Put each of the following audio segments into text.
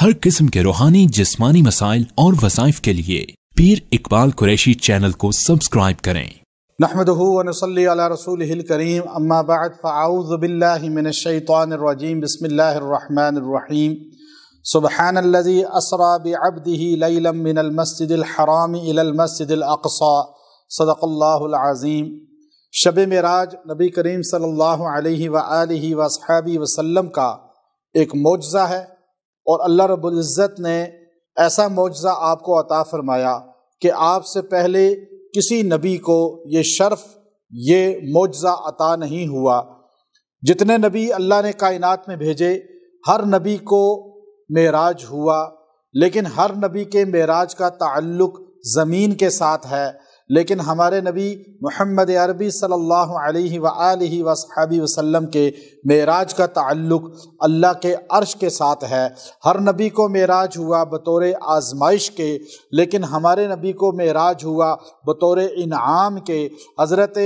हर किस्म के रूहानी जिस्मानी मसाइल और वसाइफ के लिए पीर इकबाल कुरैशी चैनल को सब्सक्राइब करें नहमदल रसूल करीम अम्माबाद फ़ाउज़बिल्लिमिनशैतरजीम बसमीम सुबहान लजी असरा बबदी लमिनमसदराम इलमसदसा सदक़ल्लाज़ीम शब मराज नबी करीम सल्लल्लाहु अलैहि वसहबी وسلم का एक मुआजा है और अल्लाह रब्ज़त ने ऐसा मुआजा आपको अता फरमाया कि आपसे पहले किसी नबी को ये शर्फ ये मुआजा अता नहीं हुआ जितने नबी अल्लाह ने कायनात में भेजे हर नबी को मेराज हुआ लेकिन हर नबी के मेराज का ताल्लुक़ ज़मीन के साथ है लेकिन हमारे नबी मोहम्मद अरबी सल्लल्लाहु अलैहि सल्ला वसहबी वसल्लम के मेराज का ताल्लुक अल्लाह के अर्श के साथ है हर नबी को मेराज हुआ बतौर आजमाइश के लेकिन हमारे नबी को मेराज हुआ बतौर इनाम के हज़रत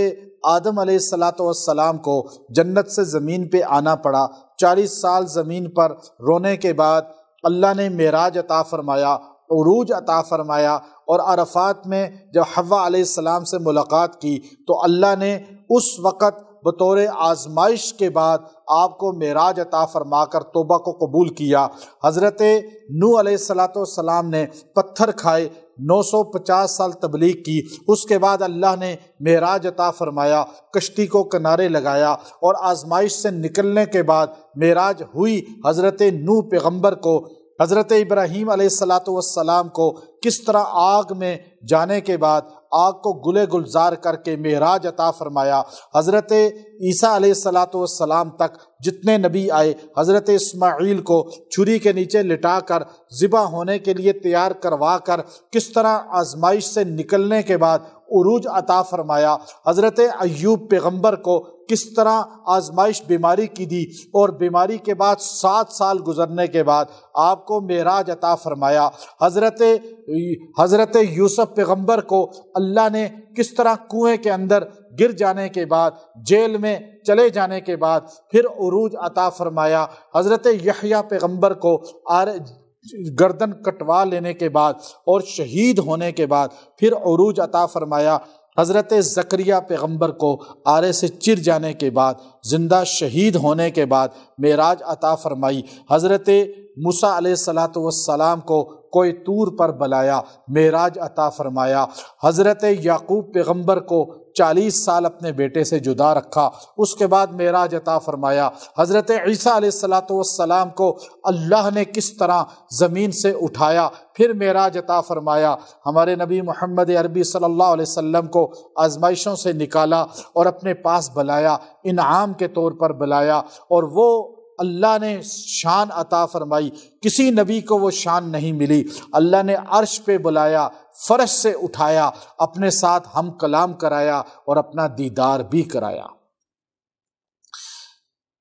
आदम सलाम को जन्नत से ज़मीन पे आना पड़ा चालीस साल ज़मीन पर रोने के बाद अल्लाह ने मेराज अता फरमाया अरूज अता फ़रमाया और अरफात में जब हवा सलाम से मुलाकात की तो अल्लाह ने उस वक़्त बतौर आजमाइश के बाद आपको मेराज अता फरमा कर तोबा को कबूल किया हज़रत नू सलाम ने पत्थर खाए 950 साल तबलीग की उसके बाद अल्लाह ने महराज अता फरमाया कश्ती को किनारे लगाया और आजमाइश से निकलने के बाद महराज हुई हज़रत नू पैगंबर को हज़रत इब्राहीम सलाम को किस तरह आग में जाने के बाद आग को गुले गुलजार करके मेराज अता फरमाया हज़रत ईसा सलाम तक जितने नबी आए हज़रत इसमाइल को छुरी के नीचे लिटा कर ज़िबा होने के लिए तैयार करवा कर किस तरह आजमाइश से निकलने के बाद उरूज अता फरमाया हज़रत अयूब पैगम्बर को किस तरह आजमाइश बीमारी की दी और बीमारी के बाद सात साल गुजरने के बाद आपको मेराज अता फरमाया हज़रत हज़रत यूसुफ पैगम्बर को अल्लाह ने किस तरह कुएँ के अंदर गिर जाने के बाद जेल में चले जाने के बाद फिर अरूज अता फरमाया हज़रत यहिया पैगम्बर को आर गर्दन कटवा लेने के बाद और शहीद होने के बाद फिर अरूज अता फरमाया हज़रत ज़करिया पैगम्बर को आरे से चिर जाने के बाद ज़िंदा शहीद होने के बाद मेराज अता फरमाई हज़रत मूसा सलात वसलाम को कोई तूर पर बुलाया मेराज अता फरमाया हज़रत याकूब पैगम्बर को चालीस साल अपने बेटे से जुदा रखा उसके बाद मेराज अता फरमाया हज़रत ईसा सलाम को अल्लाह ने किस तरह ज़मीन से उठाया फिर मेराज अता फरमाया हमारे नबी मोहम्मद अरबी सल्लल्लाहु अलैहि को आजमाइशों से निकाला और अपने पास बुलाया इनाम के तौर पर बुलाया और वो अल्लाह ने शान अता फरमाई किसी नबी को वो शान नहीं मिली अल्लाह ने अर्श पे बुलाया फर्श से उठाया अपने साथ हम कलाम कराया और अपना दीदार भी कराया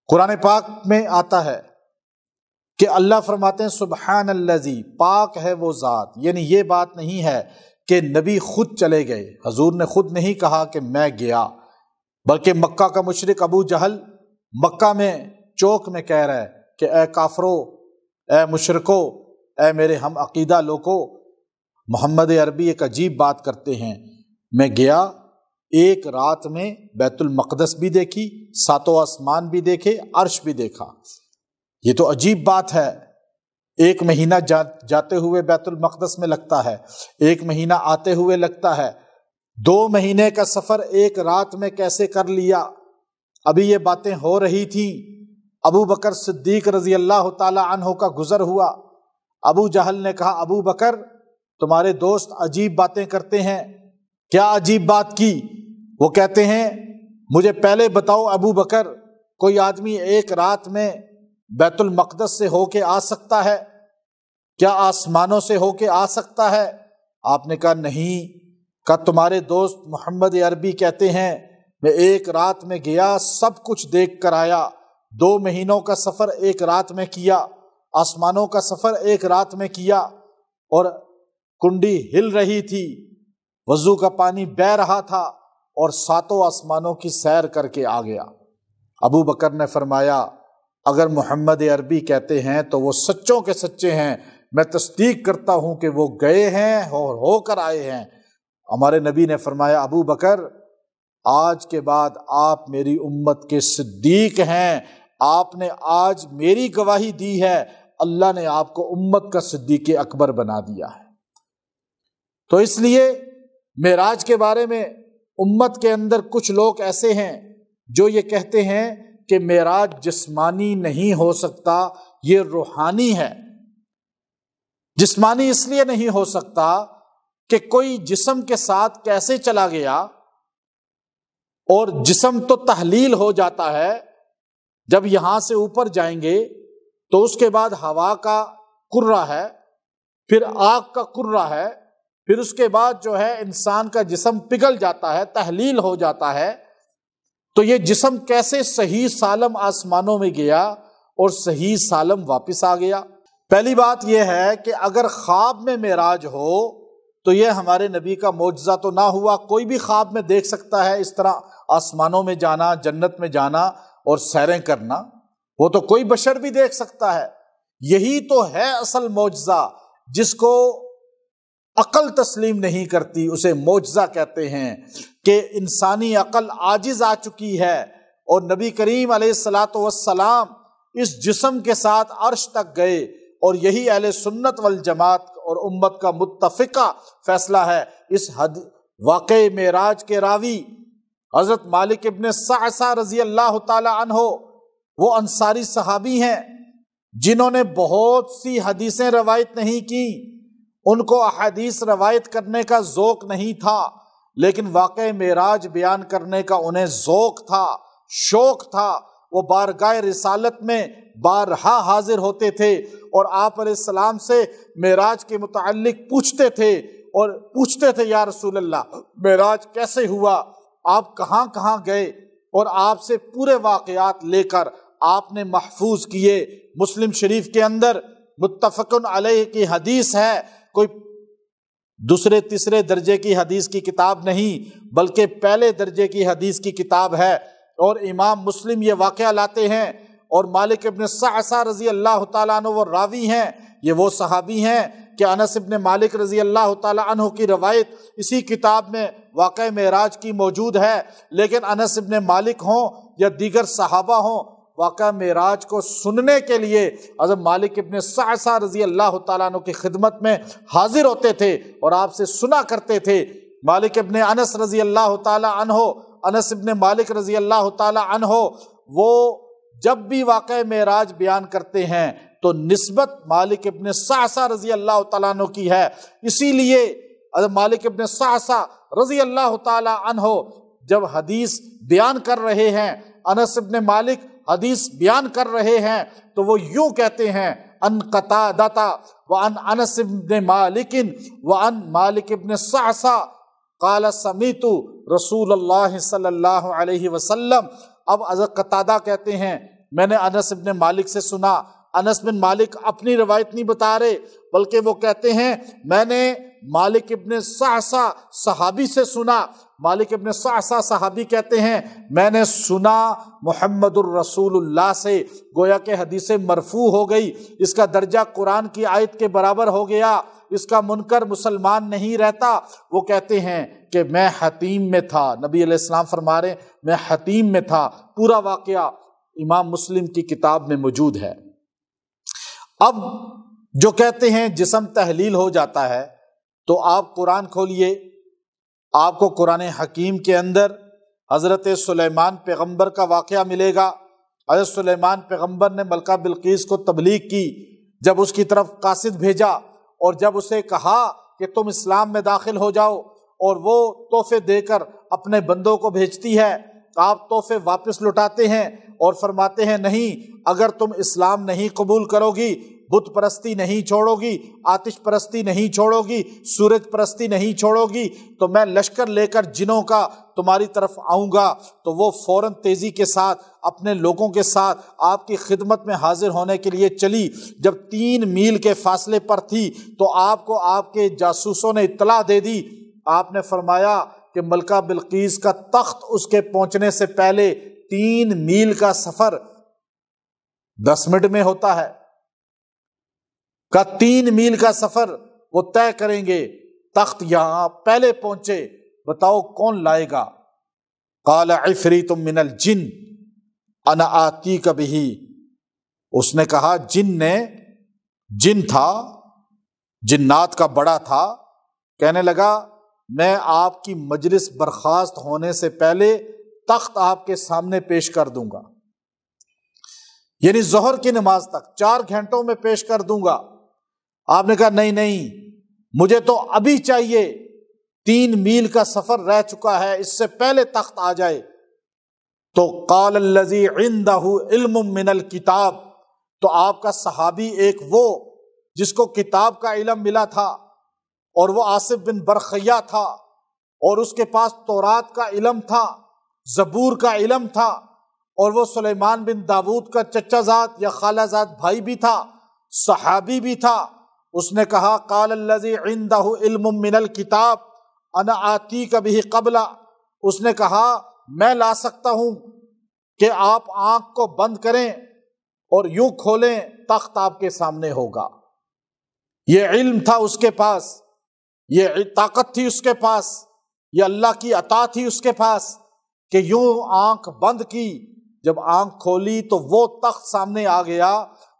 कुरान पाक में आता है कि अल्लाह फरमाते सुबहान अल्लाजी पाक है वो ज़ात यानी ये बात नहीं है कि नबी खुद चले गए हजूर ने खुद नहीं कहा कि मैं गया बल्कि मक्का का मुशरक अबू जहल मक्का में चौक में कह रहा है कि ए काफरो ए मुशरको ए मेरे हम अकीदा लोगो मोहम्मद अरबी एक अजीब बात करते हैं मैं गया एक रात में बैतुल मकदस भी देखी सातों आसमान भी देखे अर्श भी देखा ये तो अजीब बात है एक महीना जा, जाते हुए बैतुल मकदस में लगता है एक महीना आते हुए लगता है दो महीने का सफ़र एक रात में कैसे कर लिया अभी ये बातें हो रही थी अबू बकर सिद्दीक रजी अल्लाह तहो का गुज़र हुआ अबू जहल ने कहा अबू बकर तुम्हारे दोस्त अजीब बातें करते हैं क्या अजीब बात की वो कहते हैं मुझे पहले बताओ अबू बकर कोई आदमी एक रात में बैतुल मकदस से होके आ सकता है क्या आसमानों से होके आ सकता है आपने कहा नहीं कहा तुम्हारे दोस्त मोहम्मद अरबी कहते हैं मैं एक रात में गया सब कुछ देख कर आया दो महीनों का सफ़र एक रात में किया आसमानों का सफ़र एक रात में किया और कुंडी हिल रही थी वजू का पानी बह रहा था और सातों आसमानों की सैर करके आ गया अबू बकर ने फरमाया अगर मोहम्मद अरबी कहते हैं तो वो सच्चों के सच्चे हैं मैं तस्दीक करता हूँ कि वो गए हैं और होकर आए हैं हमारे नबी ने फरमाया अबू बकर आज के बाद आप मेरी उम्मत के सिद्दीक हैं आपने आज मेरी गवाही दी है अल्लाह ने आपको उम्मत का सिद्दीक अकबर बना दिया है तो इसलिए मेराज के बारे में उम्मत के अंदर कुछ लोग ऐसे हैं जो ये कहते हैं कि मेराज जिस्मानी नहीं हो सकता ये रूहानी है जिस्मानी इसलिए नहीं हो सकता कि कोई जिसम के साथ कैसे चला गया और जिसम तो तहलील हो जाता है जब यहां से ऊपर जाएंगे तो उसके बाद हवा का कुर्रा है फिर आग का कुर्रा है फिर उसके बाद जो है इंसान का जिसम पिघल जाता है तहलील हो जाता है तो ये जिसम कैसे सही सालम आसमानों में गया और सही सालम वापस आ गया पहली बात यह है कि अगर ख्वाब में मेराज हो तो यह हमारे नबी का मुआजा तो ना हुआ कोई भी ख्वाब में देख सकता है इस तरह आसमानों में जाना जन्नत में जाना और सैरें करना वो तो कोई बशर भी देख सकता है यही तो है असल मुआजा जिसको अकल तस्लीम नहीं करती उसे मुआजा कहते हैं कि इंसानी अकल आजिज आ चुकी है और नबी करीम सलाम इस जिसम के साथ अर्श तक गए और यही अहल सुन्नत वल जमात और उम्मत का मुतफिका फैसला है इस हद वाक़ मेराज के रावी हजरत मालिक इबन सासा रजी अल्लाह तहो वो अंसारी सहाबी हैं जिन्होंने बहुत सी हदीसें रवायत नहीं की उनको अदीस रवायत करने का ज़ोक नहीं था लेकिन वाक़ मेराज बयान करने का उन्हें ज़ोक था शौक था वो गाय रिसालत में बारहा हाजिर होते थे और आप सलाम से मेराज के मुतल पूछते थे और पूछते थे या रसूल अल्लाह मेराज कैसे हुआ आप कहाँ कहाँ गए और आपसे पूरे वाकयात लेकर आपने महफूज किए मुस्लिम शरीफ के अंदर मुतफ़न अलह की हदीस है कोई दूसरे तीसरे दर्जे की हदीस की किताब नहीं बल्कि पहले दर्जे की हदीस की किताब है और इमाम मुस्लिम ये वाक़ लाते हैं और मालिक इबन सासा रज़ी अल्लाह ताली रावी हैं ये वो सहाबी हैं कि अनस इबन मालिक रजी अल्लाह तह की रवायत इसी किताब में वाक़ महराज की मौजूद है लेकिन अनस इबन मालिक हों या दीगर सहाबा हों वाक़ महराज को सुनने के लिए हज़रत मालिक इबन सासा रजी अल्लाह तु की खिदमत में हाजिर होते थे और आपसे सुना करते थे मालिक इबन अनस रजी अल्लाह तहो अनस इबन मालिक रजी अल्लाह तहो वो जब भी वाक़ महराज बयान करते हैं तो नस्बत मालिक इबन सासा रजी अल्लाह तु की है इसीलिए मालिक इबन सासा रजी अल्लाह तहो जब हदीस बयान कर रहे हैं अनस इबन मालिक हदीस बयान कर रहे हैं तो वो यूं कहते हैं अन कता दता व अन अनस इबन मालिकिन व अन मालिक इबन सासा काला समीतु रसूल सल्ला वसलम अब अजर कतादा कहते हैं मैंने अनस इबन मालिक से सुना अनस बिन मालिक अपनी रवायत नहीं बता रहे बल्कि वो कहते हैं मैंने मालिक इब्ने सहसा सहाबी से सुना मालिक इब्ने सहसा सहाबी कहते हैं मैंने सुना मोहम्मद रसूलुल्लाह से गोया के हदीसे मरफू हो गई इसका दर्जा कुरान की आयत के बराबर हो गया इसका मुनकर मुसलमान नहीं रहता वो कहते हैं कि मैं हतीम में था नबी अलैहिस्सलाम फरमा रहे मैं हतीम में था पूरा वाक़ इमाम मुस्लिम की किताब में मौजूद है अब जो कहते हैं जिसम तहलील हो जाता है तो आप कुरान खोलिए आपको कुरान हकीम के अंदर हज़रत सुलेमान पैगंबर का वाक़ मिलेगा हज़रत सुलेमान पैगंबर ने मलका बिल्कीस को तबलीग की जब उसकी तरफ कासिद भेजा और जब उसे कहा कि तुम इस्लाम में दाखिल हो जाओ और वो तोहफे देकर अपने बंदों को भेजती है आप तोहफे वापस लुटाते हैं और फरमाते हैं नहीं अगर तुम इस्लाम नहीं कबूल करोगी बुत परस्ती नहीं छोड़ोगी आतिश परस्ती नहीं छोड़ोगी सूरज परस्ती नहीं छोड़ोगी तो मैं लश्कर लेकर जिनों का तुम्हारी तरफ आऊँगा तो वो फौरन तेज़ी के साथ अपने लोगों के साथ आपकी खिदमत में हाजिर होने के लिए चली जब तीन मील के फासले पर थी तो आपको आपके जासूसों ने इतला दे दी आपने फरमाया कि मलका बिल्कीस का तख्त उसके पहुंचने से पहले तीन मील का सफर दस मिनट में होता है का तीन मील का सफर वो तय करेंगे तख्त यहां पहले पहुंचे बताओ कौन लाएगा काला इफरी तुम मिनल जिन अनाती आती कभी उसने कहा जिन ने जिन था जिन्नात का बड़ा था कहने लगा मैं आपकी मजलिस बर्खास्त होने से पहले तख्त आपके सामने पेश कर दूंगा यानी जहर की नमाज तक चार घंटों में पेश कर दूंगा आपने कहा नहीं नहीं मुझे तो अभी चाहिए तीन मील का सफर रह चुका है इससे पहले तख्त आ जाए तो काल लजी इंदू इल्म मिनल किताब तो आपका सहाबी एक वो जिसको किताब का इलम मिला था और वो आसिफ बिन बरखिया था और उसके पास तोरात का इलम था जबूर का इलम था और वो सुलेमान बिन दाऊद का चचाजात या खालाजात भाई भी था सहाबी भी था उसने कहा काल मिनल किताब अन आती कभी कबला उसने कहा मैं ला सकता हूँ कि आप आंख को बंद करें और यूं खोलें तख्त आपके सामने होगा ये इल्म था उसके पास ये ताकत थी उसके पास ये अल्लाह की अता थी उसके पास कि यूं आंख बंद की जब आंख खोली तो वो तख्त सामने आ गया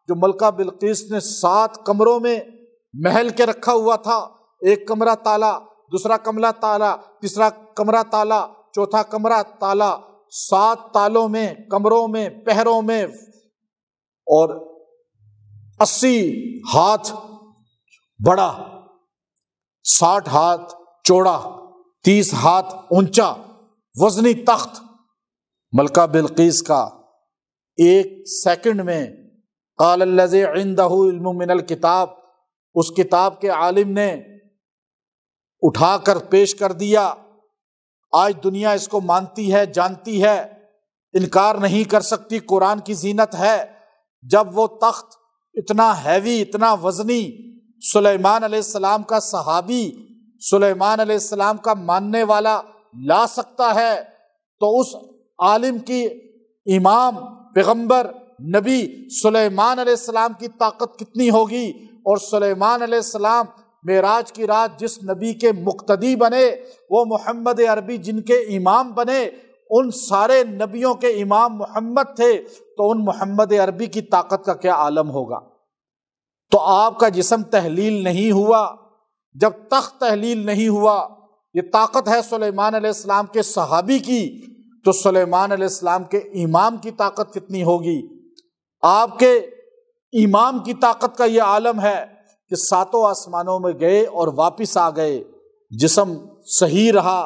जो मलका बिल्किस ने सात कमरों में महल के रखा हुआ था एक कमरा ताला दूसरा कमरा ताला तीसरा कमरा ताला चौथा कमरा ताला सात तालों में कमरों में पहरों में और अस्सी हाथ बड़ा साठ हाथ चौड़ा तीस हाथ ऊंचा वजनी तख्त मलका बिल्किस का एक सेकंड में कालज इंदमिनल किताब उस किताब के आलिम ने उठाकर पेश कर दिया आज दुनिया इसको मानती है जानती है इनकार नहीं कर सकती कुरान की जीनत है जब वो तख्त इतना हैवी इतना वजनी सुलेमान अलैहिस्सलाम का सहाबी सुलेमान अलैहिस्सलाम का मानने वाला ला सकता है तो उस आलिम की इमाम पैगंबर नबी सुलेमान अलैहिस्सलाम की ताकत कितनी होगी और सुलेमान अलैहिस्सलाम मेराज की रात जिस नबी के मुक्तदी बने वो मोहम्मद अरबी जिनके इमाम बने उन सारे नबियों के इमाम मोहम्मद थे तो उन मोहम्मद अरबी की ताकत का क्या आलम होगा तो आपका जिसम तहलील नहीं हुआ जब तख्त तहलील नहीं हुआ ये ताकत है सुलेमान अलैहिस्सलाम के सहाबी की तो सुलेमान अलैहिस्सलाम के इमाम की ताकत कितनी होगी आपके इमाम की ताकत का ये आलम है कि सातों आसमानों में गए और वापस आ गए जिसम सही रहा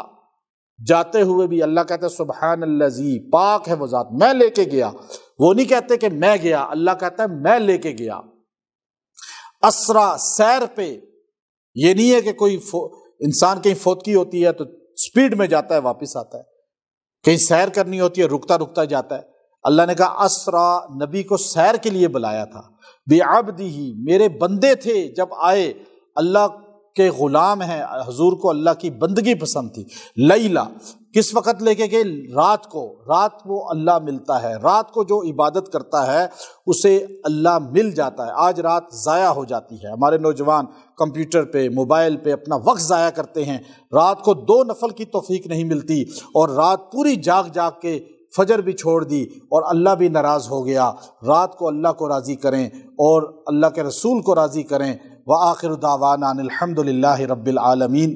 जाते हुए भी अल्लाह कहते सुबहान लजी पाक है वो ज़ात मैं लेके गया वो नहीं कहते कि मैं गया अल्लाह कहता है मैं लेके गया असरा सैर पे ये नहीं है कि कोई इंसान कहीं फोतकी होती है तो स्पीड में जाता है वापस आता है कहीं सैर करनी होती है रुकता रुकता जाता है अल्लाह ने कहा असरा नबी को सैर के लिए बुलाया था बेआबदी ही मेरे बंदे थे जब आए अल्लाह के ग़ुलाम हैं हजूर को अल्लाह की बंदगी पसंद थी लईला किस वक़्त लेके गए रात को रात को अल्लाह मिलता है रात को जो इबादत करता है उसे अल्लाह मिल जाता है आज रात ज़ाया हो जाती है हमारे नौजवान कंप्यूटर पे मोबाइल पे अपना वक्त ज़ाया करते हैं रात को दो नफल की तोफीक नहीं मिलती और रात पूरी जाग जाग के फजर भी छोड़ दी और अल्लाह भी नाराज़ हो गया रात को अल्लाह को राज़ी करें और अल्लाह के रसूल को राज़ी करें व आखिर दावाना अनिलहमदिल्ला रबालमीन